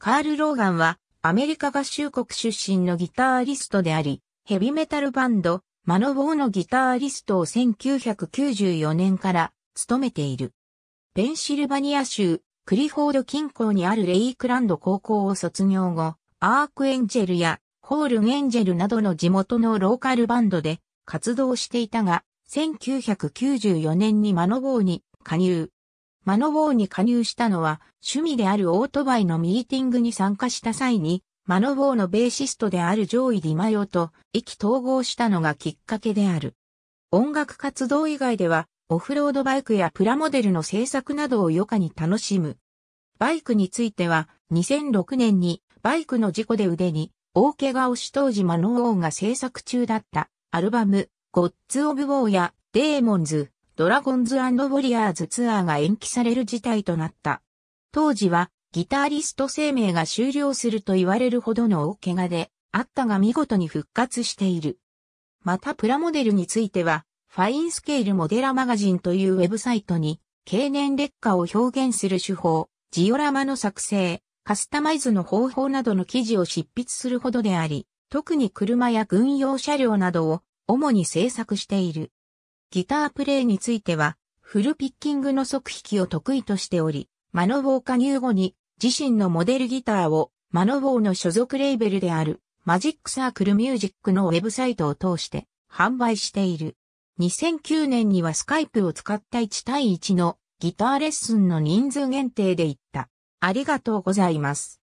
カール・ローガンはアメリカ合衆国出身のギターリストであり、ヘビメタルバンド、マノボーのギターリストを1994年から務めている。ペンシルバニア州クリフォード近郊にあるレイクランド高校を卒業後、アークエンジェルやホールエンジェルなどの地元のローカルバンドで活動していたが、1994年にマノボーに加入。マノウォーに加入したのは、趣味であるオートバイのミーティングに参加した際に、マノウォーのベーシストであるジョイ・ディマヨと意気統合したのがきっかけである。音楽活動以外では、オフロードバイクやプラモデルの制作などを余暇に楽しむ。バイクについては、2006年にバイクの事故で腕に大怪我をし当時マノウォーが制作中だったアルバム、ゴッツ・オブ・ウォーやデーモンズ、ドラゴンズウォリアーズツアーが延期される事態となった。当時は、ギタリスト生命が終了すると言われるほどの大怪我で、あったが見事に復活している。またプラモデルについては、ファインスケールモデラマガジンというウェブサイトに、経年劣化を表現する手法、ジオラマの作成、カスタマイズの方法などの記事を執筆するほどであり、特に車や軍用車両などを主に制作している。ギタープレイについては、フルピッキングの即弾きを得意としており、マノウォー加入後に自身のモデルギターをマノウォーの所属レーベルであるマジックサークルミュージックのウェブサイトを通して販売している。2009年にはスカイプを使った1対1のギターレッスンの人数限定で行った。ありがとうございます。